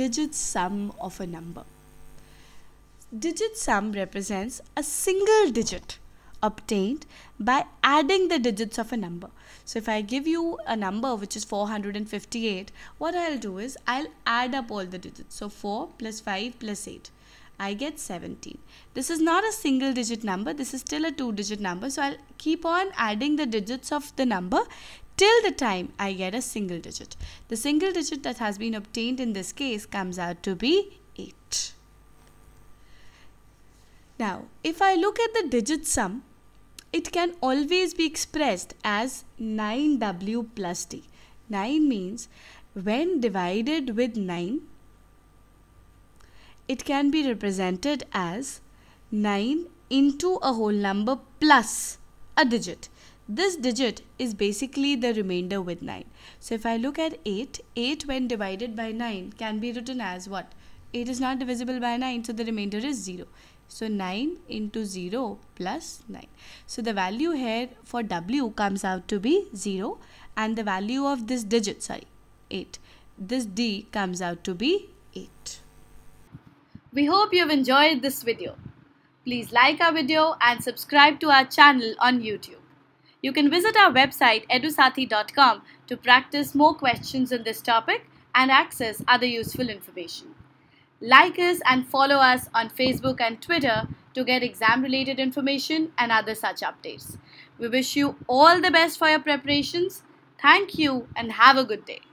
digit sum of a number. Digit sum represents a single digit obtained by adding the digits of a number. So if I give you a number which is 458, what I'll do is I'll add up all the digits. So 4 plus 5 plus 8. I get 17. This is not a single digit number. This is still a two digit number. So I'll keep on adding the digits of the number till the time I get a single digit. The single digit that has been obtained in this case comes out to be 8. Now, if I look at the digit sum, it can always be expressed as 9w plus d. 9 means when divided with 9, it can be represented as 9 into a whole number plus a digit. This digit is basically the remainder with 9. So if I look at 8, 8 when divided by 9 can be written as what? 8 is not divisible by 9 so the remainder is 0. So 9 into 0 plus 9. So the value here for W comes out to be 0 and the value of this digit, sorry, 8. This D comes out to be 8. We hope you've enjoyed this video. Please like our video and subscribe to our channel on YouTube. You can visit our website edusathi.com to practice more questions on this topic and access other useful information. Like us and follow us on Facebook and Twitter to get exam related information and other such updates. We wish you all the best for your preparations. Thank you and have a good day.